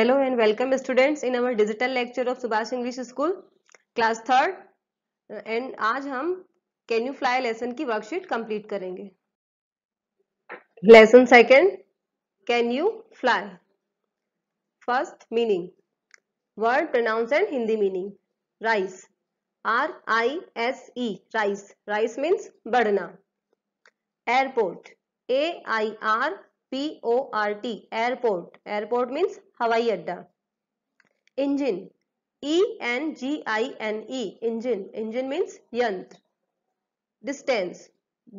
Hello and welcome students in our digital lecture of Subhash English school class third and आज हम can you fly lesson की worksheet complete करेंगे lesson second can you fly first meaning word pronounce and Hindi meaning rise R I S E rise rise means बढ़ना airport A I R P O R T airport airport means हवाई अड्डा engine E e N G I N E e, engine engine means यंत्र distance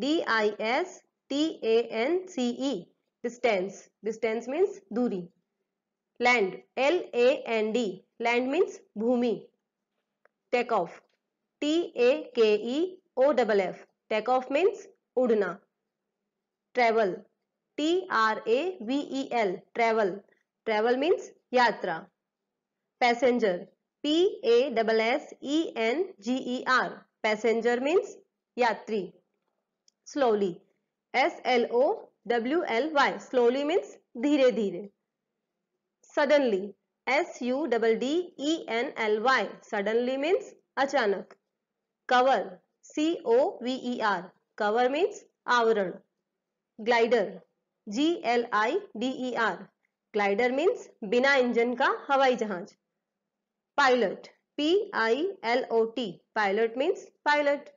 D I S T A N C E distance distance means दूरी land L A N D land means भूमि take off T A K E O double F take off means उड़ना travel T R A V E L travel travel means यात्रा passenger P A double S E N G E R passenger means यात्री slowly S L O W L Y slowly means धीरे धीरे suddenly S U double D E N L Y suddenly means अचानक cover C O V R cover means आवरण glider G L I D R glider means बिना engine का हवाई जहाज pilot P I L O T pilot means pilot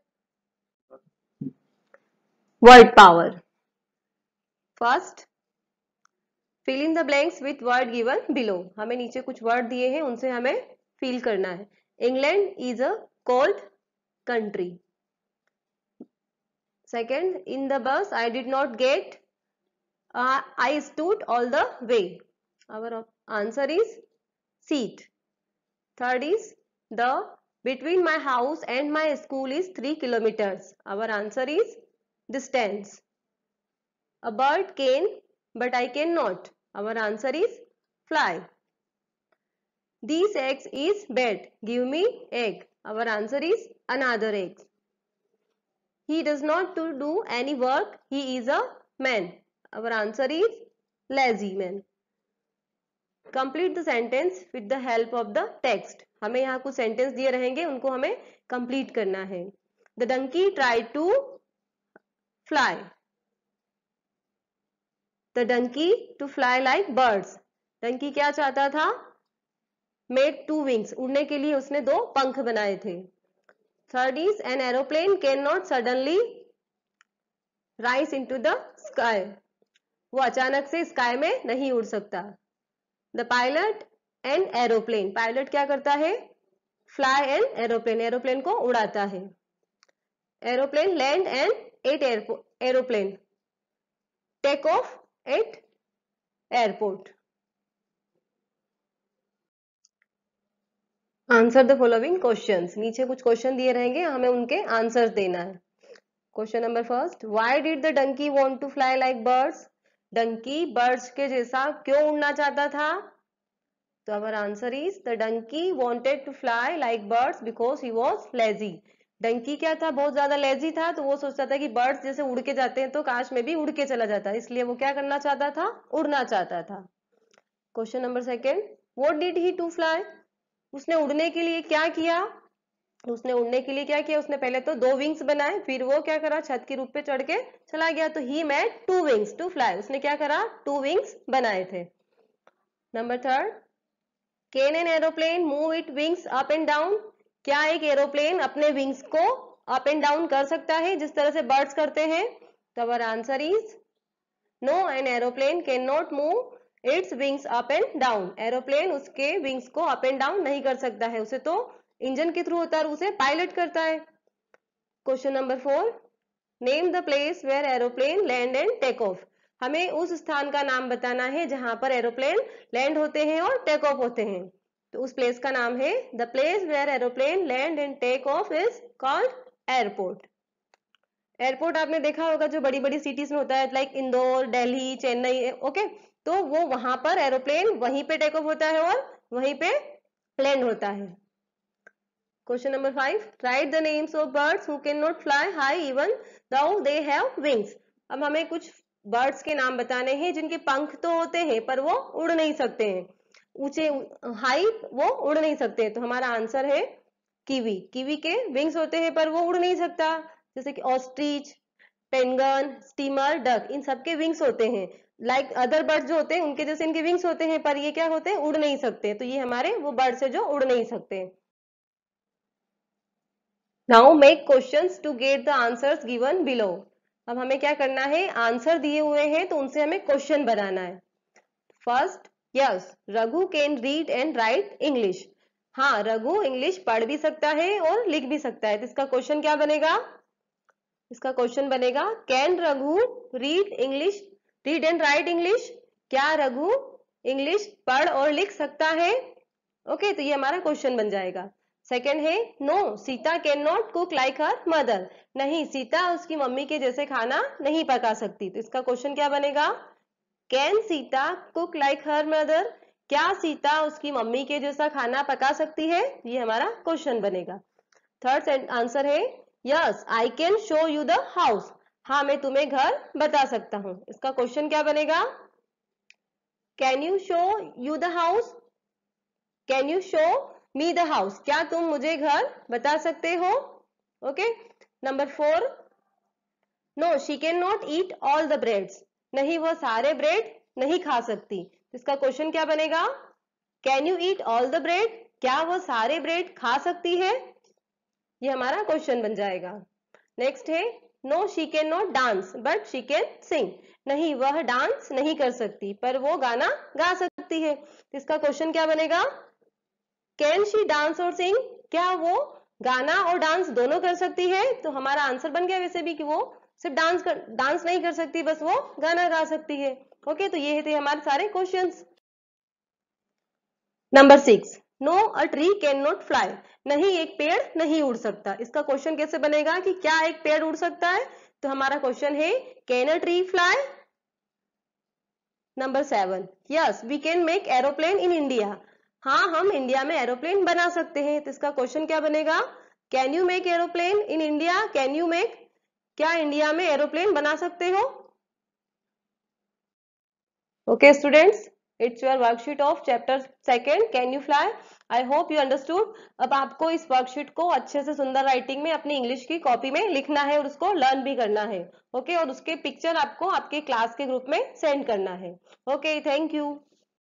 word power first fill in the blanks with word given below हमें नीचे कुछ word दिए हैं उनसे हमें फील करना है England is a cold country second in the bus I did not get I stood all the way Our answer is seat. Third is the between my house and my school is 3 kilometers. Our answer is distance. A bird can but I cannot. Our answer is fly. These eggs is bed. Give me egg. Our answer is another egg. He does not do any work. He is a man. Our answer is lazy man. Complete the sentence with the help of the text हमें यहाँ कुछ sentence दिए रहेंगे उनको हमें complete करना है the donkey try to fly the donkey to fly like birds donkey क्या चाहता था मेड टू विंग्स उड़ने के लिए उसने दो पंख बनाए थे third is an aeroplane can not suddenly rise to the sky वो अचानक से स्काई में नहीं उड़ सकता the pilot and aeroplane pilot क्या करता है फ्लाई एंड एरोप्लेन एरोप्लेन को उड़ाता है aeroplane land and at aeroplane take off at airport answer the following questions नीचे कुछ क्वेश्चन दिए रहेंगे हमें उनके आंसर देना है question number first why did the donkey want to fly like birds donkey birds के जैसा क्यों उड़ना चाहता था तो our answer is the donkey wanted to fly like birds because he was lazy donkey क्या था बहुत ज्यादा लेजी था तो वो सोचता था कि बर्ड्स जैसे उड़ के जाते हैं तो काश में भी उड़ के चला जाता इसलिए वो क्या करना चाहता था उड़ना चाहता था question number second what did he to fly उसने उड़ने के लिए क्या किया उसने उड़ने के लिए क्या किया उसने पहले तो दो विंग्स बनाए फिर वो क्या करा छत के रूप पे चढ़ के चला गया तो he made two wings to fly उसने क्या करा टू विंग्स बनाए थे number third can an aeroplane move it wings up and down क्या एक एरोप्लेन अपने विंग्स को अप एंड डाउन कर सकता है जिस तरह से बर्ड्स करते हैं तो our answer is no an aeroplane can not move its wings up and down aeroplane उसके विंग्स को अप एंड डाउन नहीं कर सकता है उसे तो इंजन के थ्रू होता है उसे पायलट करता है question number four name the place where aeroplane land and take off हमें उस स्थान का नाम बताना है जहां पर एरोप्लेन लैंड होते हैं और टेक ऑफ होते हैं तो उस प्लेस का नाम है the place where aeroplane land and take off is called airport airport आपने देखा होगा जो बड़ी बड़ी सिटीज में होता है लाइक इंदौर दिल्ली चेन्नई ओके तो वो वहां पर एरोप्लेन वहीं पे टेक ऑफ होता है और वहीं पे लैंड होता है question number five write the names of birds who cannot fly high even though they have wings अब हमें कुछ बर्ड्स के नाम बताने हैं जिनके पंख तो होते हैं पर वो उड़ नहीं सकते हैं ऊंचे हाई वो उड़ नहीं सकते तो हमारा आंसर है कीवी कीवी के विंग्स होते हैं पर वो उड़ नहीं सकता जैसे कि ऑस्ट्रीच पेंगन स्टीमर डक इन सबके विंग्स होते हैं लाइक अदर बर्ड्स जो होते हैं उनके जैसे इनके विंग्स होते हैं पर ये क्या होते हैं उड़ नहीं सकते तो ये हमारे वो बर्ड्स है जो उड़ नहीं सकते now make question to get the answer given below अब हमें क्या करना है आंसर दिए हुए हैं तो उनसे हमें क्वेश्चन बनाना है first yes Raghu can read and write English हाँ रघु इंग्लिश पढ़ भी सकता है और लिख भी सकता है तो इसका क्वेश्चन क्या बनेगा इसका क्वेश्चन बनेगा can Raghu read English read and write English क्या रघु इंग्लिश पढ़ और लिख सकता है ओके okay, तो ये हमारा क्वेश्चन बन जाएगा सेकेंड है no Sita can not cook like her mother नहीं सीता उसकी मम्मी के जैसे खाना नहीं पका सकती तो इसका क्वेश्चन क्या बनेगा can Sita cook like her mother क्या सीता उसकी मम्मी के जैसा खाना पका सकती है ये हमारा क्वेश्चन बनेगा थर्ड आंसर है yes I can show you the house हाँ मैं तुम्हें घर बता सकता हूं इसका क्वेश्चन क्या बनेगा can you show you the house can you show me the house क्या तुम मुझे घर बता सकते हो okay number four no she can not eat all the breads नहीं वह सारे ब्रेड नहीं खा सकती इसका क्वेश्चन क्या बनेगा can you eat all the bread क्या वो सारे ब्रेड खा सकती है ये हमारा क्वेश्चन बन जाएगा नेक्स्ट है no she can not dance but she can sing नहीं वह डांस नहीं कर सकती पर वो गाना गा सकती है इसका क्वेश्चन क्या बनेगा कैन शी डांस और सिंग क्या वो गाना और डांस दोनों कर सकती है तो हमारा आंसर बन गया वैसे भी कि वो सिर्फ डांस कर डांस नहीं कर सकती बस वो गाना गा सकती है ओके तो ये थे हमारे सारे question number six no a tree can not fly नहीं एक पेड़ नहीं उड़ सकता इसका क्वेश्चन कैसे बनेगा कि क्या एक पेड़ उड़ सकता है तो हमारा क्वेश्चन है can a tree fly number seven yes we can make aeroplane in India हाँ हम इंडिया में एरोप्लेन बना सकते हैं तो इसका क्वेश्चन क्या बनेगा can you make aeroplane in India can you make क्या इंडिया में एरोप्लेन बना सकते हो okay students it's your worksheet of chapter second can you fly I hope you understood अब आपको इस वर्कशीट को अच्छे से सुंदर राइटिंग में अपनी इंग्लिश की कॉपी में लिखना है और उसको लर्न भी करना है ओके okay? और उसके पिक्चर आपको आपके क्लास के ग्रुप में सेंड करना है ओके थैंक यू